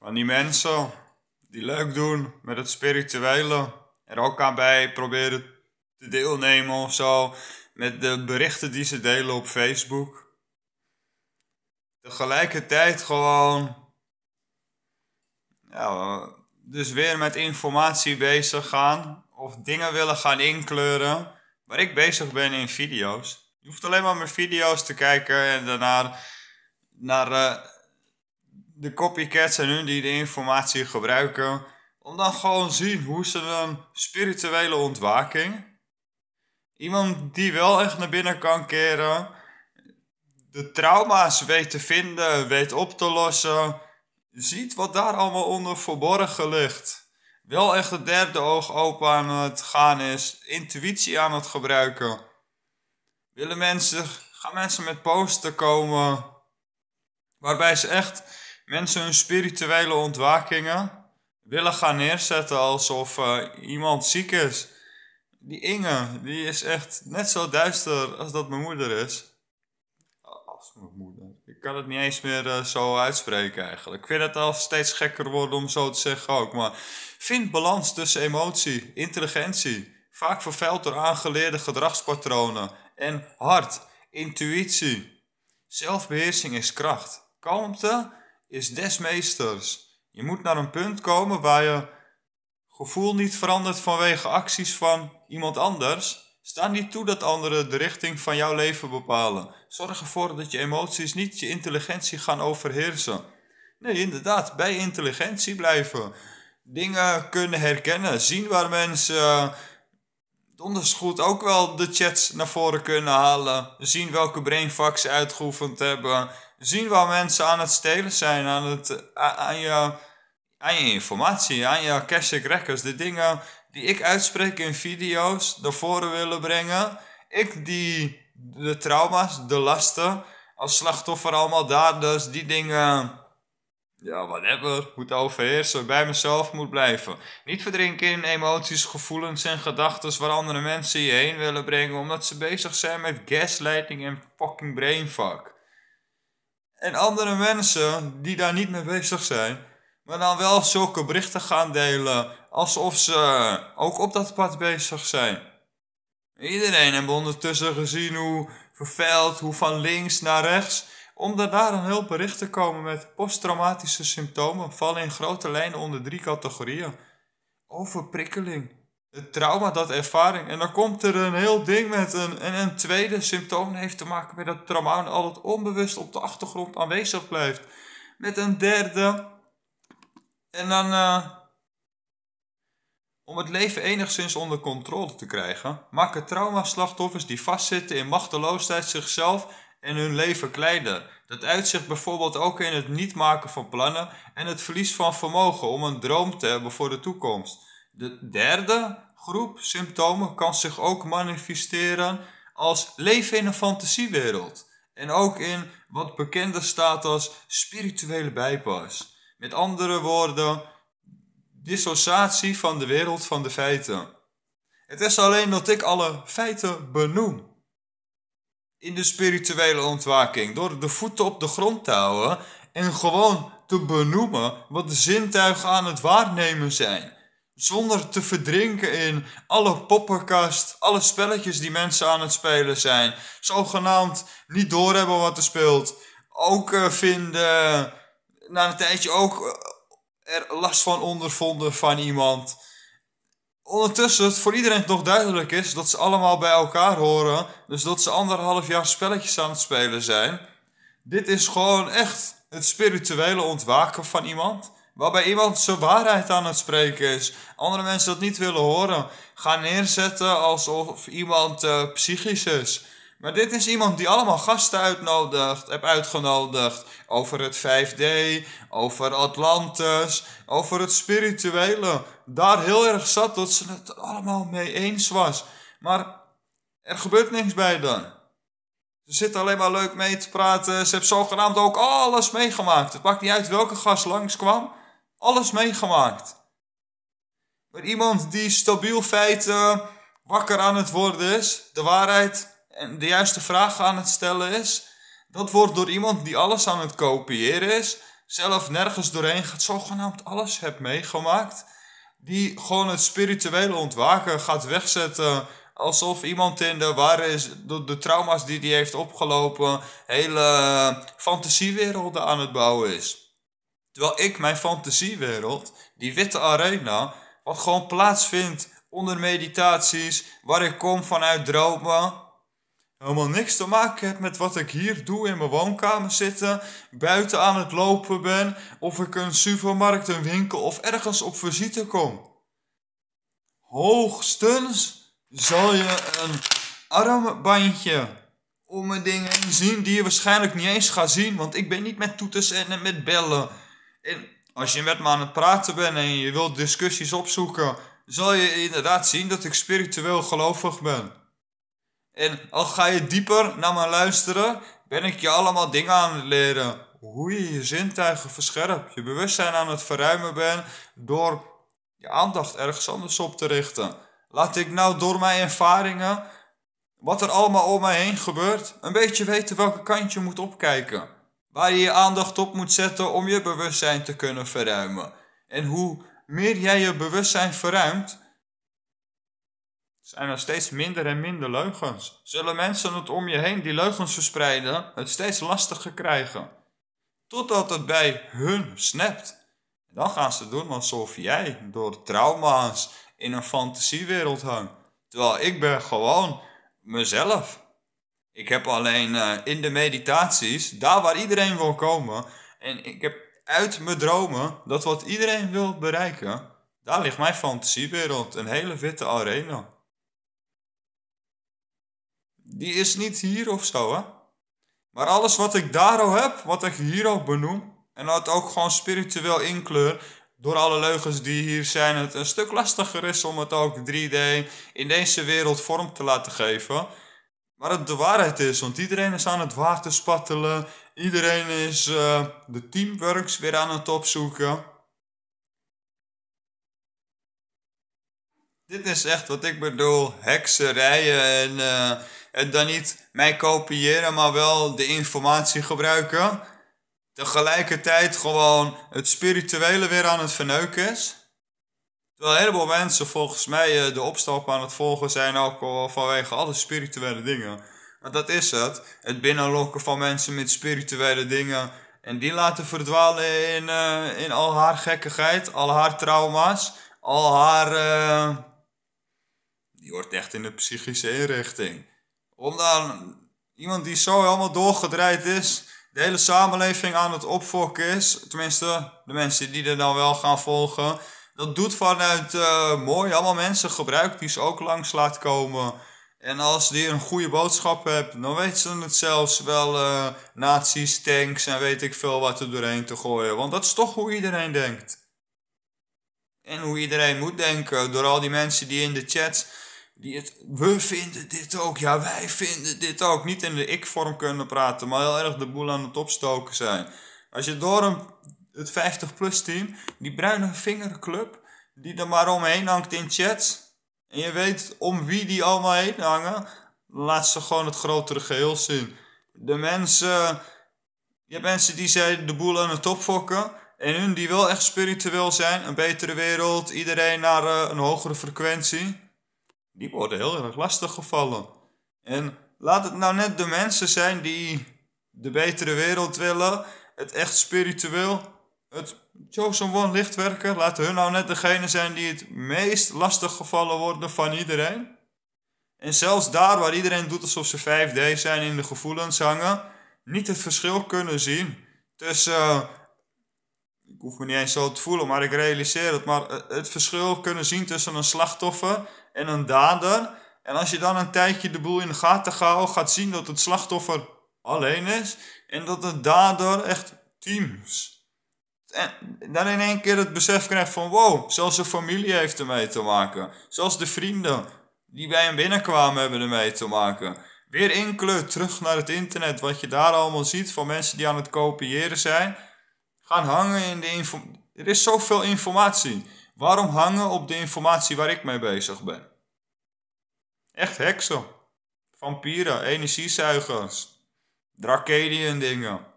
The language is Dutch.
van die mensen die leuk doen met het spirituele, er ook aan bij proberen te deelnemen of zo, met de berichten die ze delen op Facebook. Tegelijkertijd gewoon, ja, dus weer met informatie bezig gaan of dingen willen gaan inkleuren waar ik bezig ben in video's. Je hoeft alleen maar mijn video's te kijken en daarna naar eh, de copycats en hun die de informatie gebruiken om dan gewoon zien hoe ze een spirituele ontwaking. Iemand die wel echt naar binnen kan keren, de trauma's weet te vinden, weet op te lossen, ziet wat daar allemaal onder verborgen ligt. Wel echt het derde oog open aan het gaan is, intuïtie aan het gebruiken. Willen mensen, gaan mensen met posten komen waarbij ze echt mensen hun spirituele ontwakingen willen gaan neerzetten alsof eh, iemand ziek is. Die Inge, die is echt net zo duister als dat mijn moeder is. Als mijn moeder. Ik kan het niet eens meer eh, zo uitspreken eigenlijk. Ik vind het al steeds gekker worden om zo te zeggen ook. Maar vind balans tussen emotie, intelligentie, vaak vervuild door aangeleerde gedragspatronen, en hart, intuïtie. Zelfbeheersing is kracht. Kalmte is des meesters. Je moet naar een punt komen waar je gevoel niet verandert vanwege acties van iemand anders. Sta niet toe dat anderen de richting van jouw leven bepalen. Zorg ervoor dat je emoties niet je intelligentie gaan overheersen. Nee, inderdaad, bij intelligentie blijven. Dingen kunnen herkennen, zien waar mensen eh, donders goed ook wel de chats naar voren kunnen halen. Zien welke brainfucks ze uitgeoefend hebben zien waar mensen aan het stelen zijn, aan, het, aan, je, aan informatie, aan je cashback records. De dingen die ik uitspreek in video's, naar voren willen brengen. Ik die de trauma's, de lasten, als slachtoffer allemaal daar. Dus die dingen... Ja, whatever, moet overheersen, bij mezelf moet blijven. Niet verdrinken in emoties, gevoelens en gedachten waar andere mensen je heen willen brengen omdat ze bezig zijn met gaslighting en fucking brainfuck. En andere mensen die daar niet mee bezig zijn, maar dan wel zulke berichten gaan delen alsof ze ook op dat pad bezig zijn. Iedereen heeft ondertussen gezien hoe vervuild, hoe van links naar rechts, Om daar een heel bericht te komen met posttraumatische symptomen vallen in grote lijnen onder drie categorieën. Overprikkeling, het trauma dat ervaring. En dan komt er een heel ding met een, en een tweede symptoom heeft te maken met dat trauma en al het onbewust op de achtergrond aanwezig blijft. Met een derde. En dan eh, om het leven enigszins onder controle te krijgen, maken traumaslachtoffers die vastzitten in machteloosheid zichzelf en hun leven kleiner. Dat uitzicht bijvoorbeeld ook in het niet maken van plannen en het verlies van vermogen om een droom te hebben voor de toekomst. De derde groep symptomen kan zich ook manifesteren als leven in een fantasiewereld. En ook in wat bekender staat als spirituele bijpas. Met andere woorden, dissociatie van de wereld van de feiten. Het is alleen dat ik alle feiten benoem. In de spirituele ontwaking, door de voeten op de grond te houden en gewoon te benoemen wat de zintuigen aan het waarnemen zijn zonder te verdrinken in alle poppenkast, alle spelletjes die mensen aan het spelen zijn. Zogenaamd niet doorhebben wat er speelt. Ook eh, vinden, na een tijdje ook eh, er last van ondervonden van iemand. Ondertussen het voor iedereen nog duidelijk is dat ze allemaal bij elkaar horen. Dus dat ze anderhalf jaar spelletjes aan het spelen zijn. Dit is gewoon echt het spirituele ontwaken van iemand. Waarbij iemand zijn waarheid aan het spreken is. Andere mensen dat niet willen horen. Gaan neerzetten alsof iemand eh, psychisch is. Maar dit is iemand die allemaal gasten uitnodigt, heb uitgenodigd. Over het 5D, over Atlantis, over het spirituele. Daar heel erg zat dat ze het allemaal mee eens was. Maar er gebeurt niks bij dan. Ze zit alleen maar leuk mee te praten. Ze heeft zogenaamd ook alles meegemaakt. Het maakt niet uit welke gast langskwam alles meegemaakt. Maar iemand die stabiel feiten wakker aan het worden is, de waarheid en de juiste vragen aan het stellen is, dat wordt door iemand die alles aan het kopiëren is, zelf nergens doorheen gaat, zogenaamd alles hebt meegemaakt, die gewoon het spirituele ontwaken gaat wegzetten. Alsof iemand in de waar is, door de trauma's die hij heeft opgelopen, hele fantasiewerelden aan het bouwen is. Terwijl ik mijn fantasiewereld, die witte arena, wat gewoon plaatsvindt onder meditaties, waar ik kom vanuit dromen, helemaal niks te maken heb met wat ik hier doe in mijn woonkamer zitten, buiten aan het lopen ben, of ik een supermarkt, een winkel of ergens op visite kom. Hoogstens zal je een armbandje om mijn dingen zien die je waarschijnlijk niet eens gaat zien, want ik ben niet met toeters en met bellen. En als je met me aan het praten bent en je wilt discussies opzoeken, zal je inderdaad zien dat ik spiritueel gelovig ben. En al ga je dieper naar me luisteren, ben ik je allemaal dingen aan het leren. Hoe je je zintuigen verscherpt, je bewustzijn aan het verruimen bent door je aandacht ergens anders op te richten. Laat ik nou door mijn ervaringen, wat er allemaal om mij heen gebeurt, een beetje weten welke kant je moet opkijken waar je je aandacht op moet zetten om je bewustzijn te kunnen verruimen. En hoe meer jij je bewustzijn verruimt, zijn er steeds minder en minder leugens. Zullen mensen het om je heen die leugens verspreiden, het steeds lastiger krijgen. Totdat het bij hun snapt. dan gaan ze doen alsof jij door trauma's in een fantasiewereld hangt. Terwijl ik ben gewoon mezelf. Ik heb alleen eh, in de meditaties, daar waar iedereen wil komen, en ik heb uit mijn dromen dat wat iedereen wil bereiken, daar ligt mijn fantasiewereld, een hele witte arena. Die is niet hier of zo, hè? Maar alles wat ik daar al heb, wat ik hier al benoem, en dat ook gewoon spiritueel inkleur, door alle leugens die hier zijn, het een stuk lastiger is om het ook 3D in deze wereld vorm te laten geven. Maar het de waarheid is, want iedereen is aan het water spattelen. Iedereen is uh, de teamworks weer aan het opzoeken. Dit is echt wat ik bedoel, hekserijen en, uh, en dan niet mij kopiëren, maar wel de informatie gebruiken. Tegelijkertijd gewoon het spirituele weer aan het verneuken is. Terwijl een heleboel mensen volgens mij eh, de opstap aan het volgen zijn ook al vanwege alle spirituele dingen. Want dat is het. Het binnenlokken van mensen met spirituele dingen. En die laten verdwalen in, eh, in al haar gekkigheid, al haar trauma's, al haar. Eh, die hoort echt in de psychische inrichting. Omdat iemand die zo helemaal doorgedraaid is, de hele samenleving aan het opfokken is, tenminste de mensen die er dan wel gaan volgen, dat doet vanuit eh, mooi allemaal mensen gebruik die ze ook langs laat komen. En als die een goede boodschap hebt, dan weten ze het zelfs wel uh, nazi's, tanks en weet ik veel wat er doorheen te gooien. Want dat is toch hoe iedereen denkt. En hoe iedereen moet denken door al die mensen die in de chat die het we vinden dit ook, ja wij vinden dit ook, niet in de ik-vorm kunnen praten, maar heel erg de boel aan het opstoken zijn. Als je door een het 50-plus team, die bruine vingerclub, die er maar omheen hangt in chats. En je weet om wie die allemaal heen hangen. Laat ze gewoon het grotere geheel zien. De mensen, je hebt mensen die zeiden de boel aan de top En hun die wel echt spiritueel zijn, een betere wereld, iedereen naar eh, een hogere frequentie. Die worden heel erg lastig gevallen. En laat het nou net de mensen zijn die de betere wereld willen, het echt spiritueel het Chosen One lichtwerker, laten hun nou net degene zijn die het meest lastig gevallen worden van iedereen. En zelfs daar waar iedereen doet alsof ze 5D zijn in de gevoelens hangen, niet het verschil kunnen zien tussen. Eh, ik hoef me niet eens zo te voelen, maar ik realiseer het. Maar eh, het verschil kunnen zien tussen een slachtoffer en een dader. En als je dan een tijdje de boel in de gaten houdt, gaat zien dat het slachtoffer alleen is. En dat de dader echt teams en dan in één keer het besef krijgt van wow, zelfs de familie heeft ermee te maken. Zelfs de vrienden die bij hem binnenkwamen hebben ermee te maken. Weer inkleur terug naar het internet, wat je daar allemaal ziet van mensen die aan het kopiëren zijn. Gaan hangen in de informatie. Er is zoveel informatie. Waarom hangen op de informatie waar ik mee bezig ben? Echt heksen. Vampieren, energiezuigers, Drakediën dingen.